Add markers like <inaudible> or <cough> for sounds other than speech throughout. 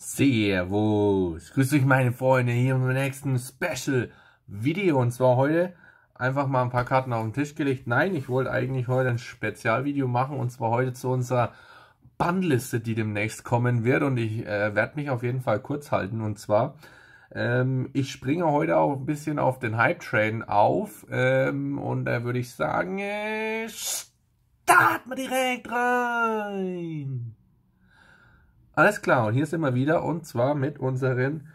Servus, Grüß euch meine Freunde hier im nächsten Special Video und zwar heute einfach mal ein paar Karten auf den Tisch gelegt. Nein, ich wollte eigentlich heute ein Spezialvideo machen und zwar heute zu unserer Bandliste, die demnächst kommen wird und ich äh, werde mich auf jeden Fall kurz halten und zwar ähm, ich springe heute auch ein bisschen auf den Hype-Train auf ähm, und da würde ich sagen, äh, starten wir direkt rein! Alles klar, und hier sind wir wieder und zwar mit unseren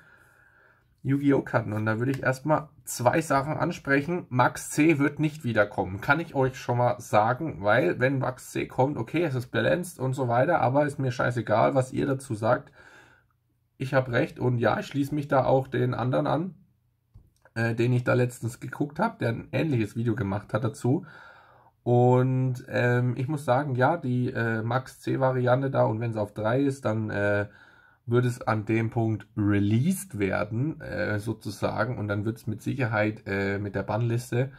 Yu-Gi-Oh! Karten. Und da würde ich erstmal zwei Sachen ansprechen. Max C wird nicht wiederkommen, kann ich euch schon mal sagen, weil wenn Max C kommt, okay, es ist balanced und so weiter, aber ist mir scheißegal, was ihr dazu sagt. Ich habe recht und ja, ich schließe mich da auch den anderen an, äh, den ich da letztens geguckt habe, der ein ähnliches Video gemacht hat dazu. Und ähm, ich muss sagen, ja, die äh, Max-C-Variante da und wenn es auf 3 ist, dann äh, wird es an dem Punkt released werden, äh, sozusagen. Und dann wird es mit Sicherheit äh, mit der Bannliste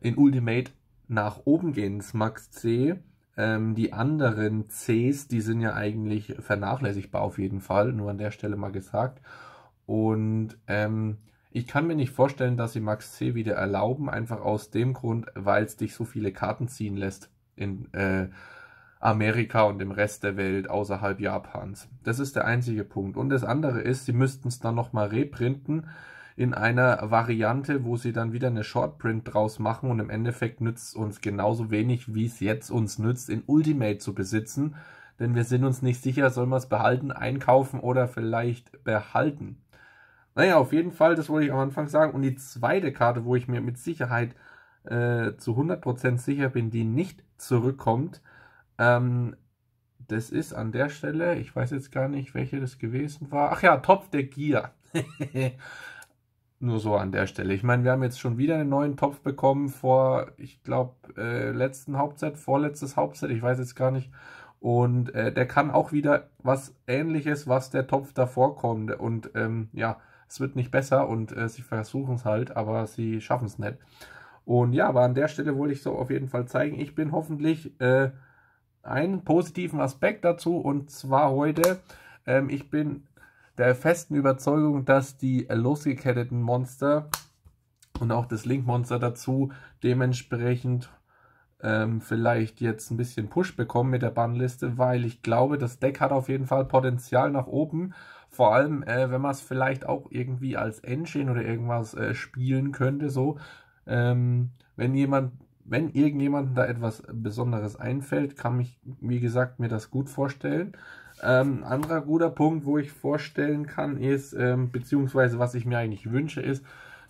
in Ultimate nach oben gehen, das Max-C. Ähm, die anderen Cs, die sind ja eigentlich vernachlässigbar auf jeden Fall, nur an der Stelle mal gesagt. Und ähm, ich kann mir nicht vorstellen, dass sie Max C wieder erlauben, einfach aus dem Grund, weil es dich so viele Karten ziehen lässt in äh, Amerika und im Rest der Welt außerhalb Japans. Das ist der einzige Punkt. Und das andere ist, sie müssten es dann nochmal reprinten in einer Variante, wo sie dann wieder eine Shortprint draus machen und im Endeffekt nützt es uns genauso wenig, wie es jetzt uns nützt, in Ultimate zu besitzen. Denn wir sind uns nicht sicher, sollen wir es behalten, einkaufen oder vielleicht behalten. Naja, auf jeden Fall, das wollte ich am Anfang sagen. Und die zweite Karte, wo ich mir mit Sicherheit äh, zu 100% sicher bin, die nicht zurückkommt, ähm, das ist an der Stelle, ich weiß jetzt gar nicht, welche das gewesen war. Ach ja, Topf der Gier. <laughs> Nur so an der Stelle. Ich meine, wir haben jetzt schon wieder einen neuen Topf bekommen vor, ich glaube, äh, letzten Hauptset, vorletztes Hauptset, ich weiß jetzt gar nicht. Und äh, der kann auch wieder was ähnliches, was der Topf davor kommt. Und ähm, ja, es wird nicht besser und äh, sie versuchen es halt, aber sie schaffen es nicht. Und ja, aber an der Stelle wollte ich so auf jeden Fall zeigen, ich bin hoffentlich äh, einen positiven Aspekt dazu und zwar heute, ähm, ich bin der festen Überzeugung, dass die losgeketteten Monster und auch das Link-Monster dazu dementsprechend ähm, vielleicht jetzt ein bisschen Push bekommen mit der Bannliste, weil ich glaube, das Deck hat auf jeden Fall Potenzial nach oben vor allem, äh, wenn man es vielleicht auch irgendwie als Engine oder irgendwas äh, spielen könnte, so. Ähm, wenn jemand, wenn irgendjemandem da etwas Besonderes einfällt, kann ich, wie gesagt, mir das gut vorstellen. Ähm, anderer guter Punkt, wo ich vorstellen kann, ist, ähm, beziehungsweise was ich mir eigentlich wünsche, ist,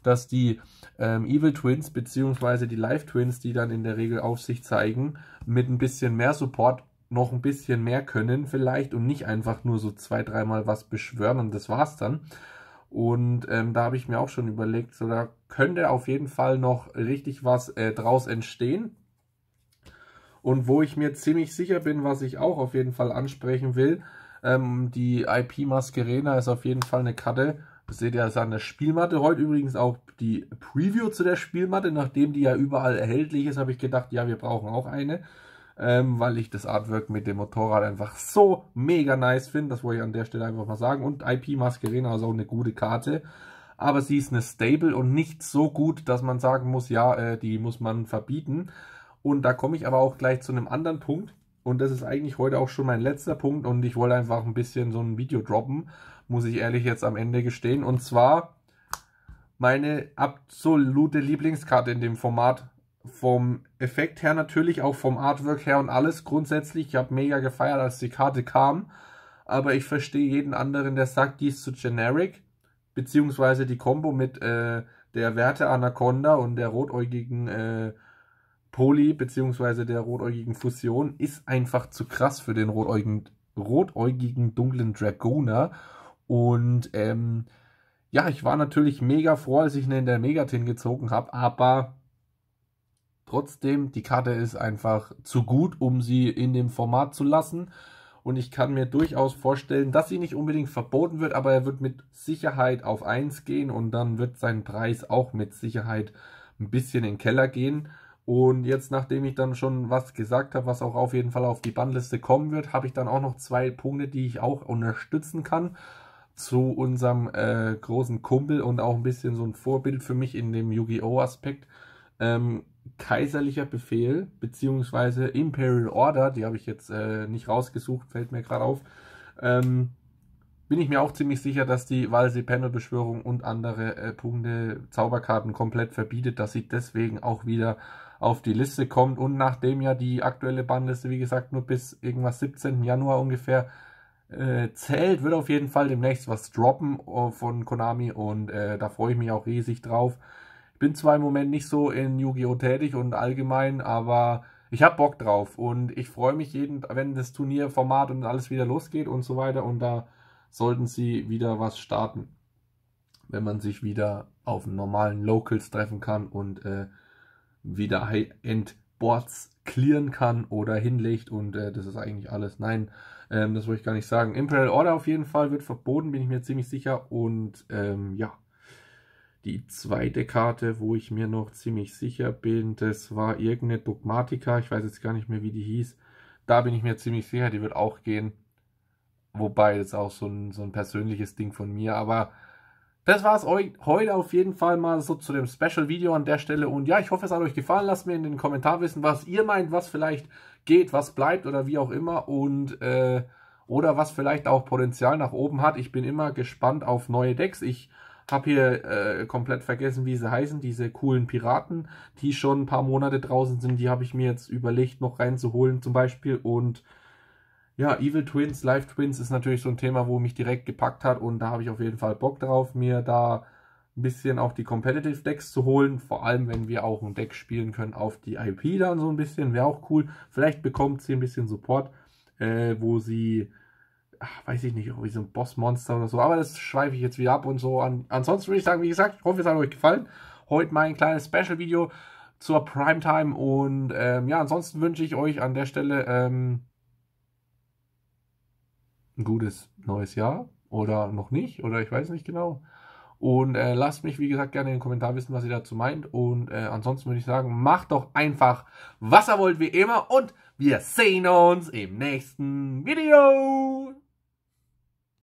dass die ähm, Evil Twins, beziehungsweise die Live Twins, die dann in der Regel auf sich zeigen, mit ein bisschen mehr Support noch ein bisschen mehr können vielleicht und nicht einfach nur so zwei, dreimal was beschwören und das war's dann. Und ähm, da habe ich mir auch schon überlegt, so da könnte auf jeden Fall noch richtig was äh, draus entstehen. Und wo ich mir ziemlich sicher bin, was ich auch auf jeden Fall ansprechen will, ähm, die IP Masquerena ist auf jeden Fall eine Karte. Das seht ihr das also an der Spielmatte. Heute übrigens auch die Preview zu der Spielmatte, nachdem die ja überall erhältlich ist, habe ich gedacht, ja, wir brauchen auch eine ähm, weil ich das Artwork mit dem Motorrad einfach so mega nice finde. Das wollte ich an der Stelle einfach mal sagen. Und IP Mascherena ist auch eine gute Karte. Aber sie ist eine Stable und nicht so gut, dass man sagen muss, ja, äh, die muss man verbieten. Und da komme ich aber auch gleich zu einem anderen Punkt. Und das ist eigentlich heute auch schon mein letzter Punkt. Und ich wollte einfach ein bisschen so ein Video droppen, muss ich ehrlich jetzt am Ende gestehen. Und zwar meine absolute Lieblingskarte in dem Format vom Effekt her natürlich, auch vom Artwork her und alles grundsätzlich. Ich habe mega gefeiert, als die Karte kam. Aber ich verstehe jeden anderen, der sagt, die ist zu generic. Beziehungsweise die Kombo mit äh, der Werte Anaconda und der rotäugigen äh, Poli, beziehungsweise der rotäugigen Fusion, ist einfach zu krass für den rotäugigen, rotäugigen dunklen Dragoner. Und ähm, ja, ich war natürlich mega froh, als ich ihn in der Megatin gezogen habe, aber Trotzdem, die Karte ist einfach zu gut, um sie in dem Format zu lassen. Und ich kann mir durchaus vorstellen, dass sie nicht unbedingt verboten wird, aber er wird mit Sicherheit auf 1 gehen und dann wird sein Preis auch mit Sicherheit ein bisschen in den Keller gehen. Und jetzt, nachdem ich dann schon was gesagt habe, was auch auf jeden Fall auf die Bandliste kommen wird, habe ich dann auch noch zwei Punkte, die ich auch unterstützen kann zu unserem äh, großen Kumpel und auch ein bisschen so ein Vorbild für mich in dem Yu-Gi-Oh! Aspekt. Ähm, kaiserlicher Befehl beziehungsweise Imperial Order, die habe ich jetzt äh, nicht rausgesucht, fällt mir gerade auf, ähm, bin ich mir auch ziemlich sicher, dass die Walsee-Panel-Beschwörung und andere äh, Punkte Zauberkarten komplett verbietet, dass sie deswegen auch wieder auf die Liste kommt. Und nachdem ja die aktuelle Bannliste, wie gesagt, nur bis irgendwas 17. Januar ungefähr äh, zählt, wird auf jeden Fall demnächst was droppen äh, von Konami und äh, da freue ich mich auch riesig drauf bin zwar im Moment nicht so in Yu-Gi-Oh! tätig und allgemein, aber ich habe Bock drauf und ich freue mich jeden, wenn das Turnierformat und alles wieder losgeht und so weiter und da sollten sie wieder was starten, wenn man sich wieder auf normalen Locals treffen kann und äh, wieder High-End-Boards clearen kann oder hinlegt und äh, das ist eigentlich alles. Nein, ähm, das wollte ich gar nicht sagen. Imperial Order auf jeden Fall wird verboten, bin ich mir ziemlich sicher und ähm, ja. Die zweite Karte, wo ich mir noch ziemlich sicher bin, das war irgendeine Dogmatica. Ich weiß jetzt gar nicht mehr, wie die hieß. Da bin ich mir ziemlich sicher, die wird auch gehen. Wobei, das ist auch so ein, so ein persönliches Ding von mir. Aber das war es heute auf jeden Fall mal so zu dem Special-Video an der Stelle. Und ja, ich hoffe, es hat euch gefallen. Lasst mir in den Kommentaren wissen, was ihr meint, was vielleicht geht, was bleibt oder wie auch immer. Und äh, oder was vielleicht auch Potenzial nach oben hat. Ich bin immer gespannt auf neue Decks. Ich hab hier äh, komplett vergessen, wie sie heißen, diese coolen Piraten, die schon ein paar Monate draußen sind. Die habe ich mir jetzt überlegt, noch reinzuholen zum Beispiel. Und ja, Evil Twins, Live Twins ist natürlich so ein Thema, wo mich direkt gepackt hat. Und da habe ich auf jeden Fall Bock drauf, mir da ein bisschen auch die Competitive Decks zu holen. Vor allem, wenn wir auch ein Deck spielen können auf die IP dann so ein bisschen. Wäre auch cool. Vielleicht bekommt sie ein bisschen Support, äh, wo sie weiß ich nicht, irgendwie so ein Bossmonster oder so. Aber das schweife ich jetzt wieder ab und so. An. Ansonsten würde ich sagen, wie gesagt, ich hoffe, es hat euch gefallen. Heute mein kleines Special-Video zur Primetime. Und ähm, ja, ansonsten wünsche ich euch an der Stelle ähm, ein gutes neues Jahr. Oder noch nicht, oder ich weiß nicht genau. Und äh, lasst mich, wie gesagt, gerne in den Kommentar wissen, was ihr dazu meint. Und äh, ansonsten würde ich sagen, macht doch einfach, was ihr wollt, wie immer. Und wir sehen uns im nächsten Video.